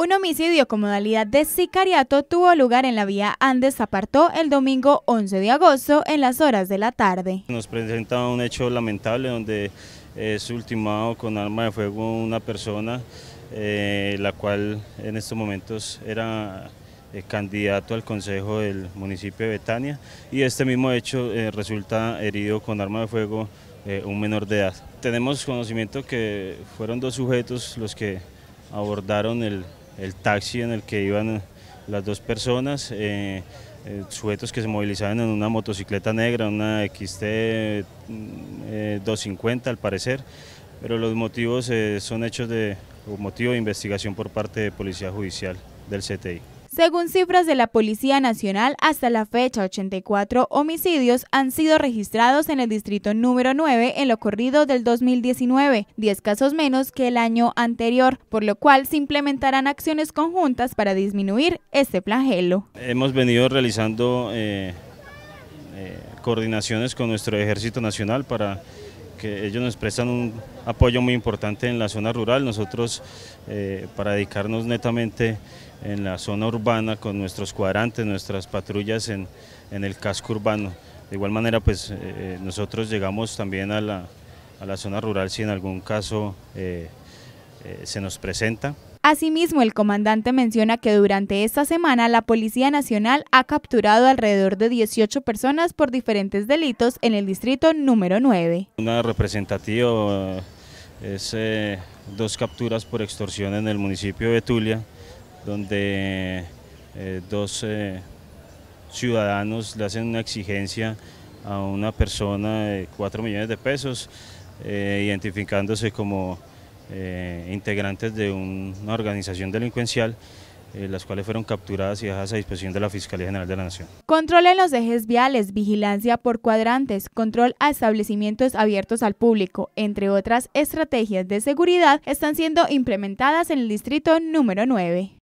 Un homicidio con modalidad de sicariato tuvo lugar en la vía Andes Apartó el domingo 11 de agosto en las horas de la tarde. Nos presenta un hecho lamentable donde eh, es ultimado con arma de fuego una persona, eh, la cual en estos momentos era eh, candidato al consejo del municipio de Betania y este mismo hecho resulta herido con arma de fuego un menor de edad. Tenemos conocimiento que fueron dos sujetos los que abordaron el, el taxi en el que iban eh, las dos personas, eh, eh, sujetos que se movilizaban en una motocicleta negra, una XT250 mm, al parecer, pero los motivos son hechos de motivo de investigación por parte de Policía Judicial del CTI. Según cifras de la Policía Nacional, hasta la fecha 84 homicidios han sido registrados en el distrito número 9 en lo corrido del 2019, 10 casos menos que el año anterior, por lo cual se implementarán acciones conjuntas para disminuir este flagelo. Hemos venido realizando eh, eh, coordinaciones con nuestro Ejército Nacional para que ellos nos prestan un apoyo muy importante en la zona rural, nosotros eh, para dedicarnos netamente en la zona urbana con nuestros cuadrantes, nuestras patrullas en, el casco urbano. De igual manera, pues eh, eh, nosotros llegamos también a la, zona rural si en algún caso eh, se nos presenta. Asimismo, el comandante menciona que durante esta semana la Policía Nacional ha capturado alrededor de 18 personas por diferentes delitos en el distrito número 9. Una representativa es dos capturas por extorsión en el municipio de Tulia, donde eh, dos eh, ciudadanos le hacen una exigencia a una persona de 4 millones de pesos, eh, identificándose como integrantes de una organización delincuencial las cuales fueron capturadas y dejadas a disposición de la Fiscalía General de la Nación. Control en los ejes viales, vigilancia por cuadrantes, control a establecimientos abiertos al público, entre otras estrategias de seguridad, están siendo implementadas en el distrito número 9.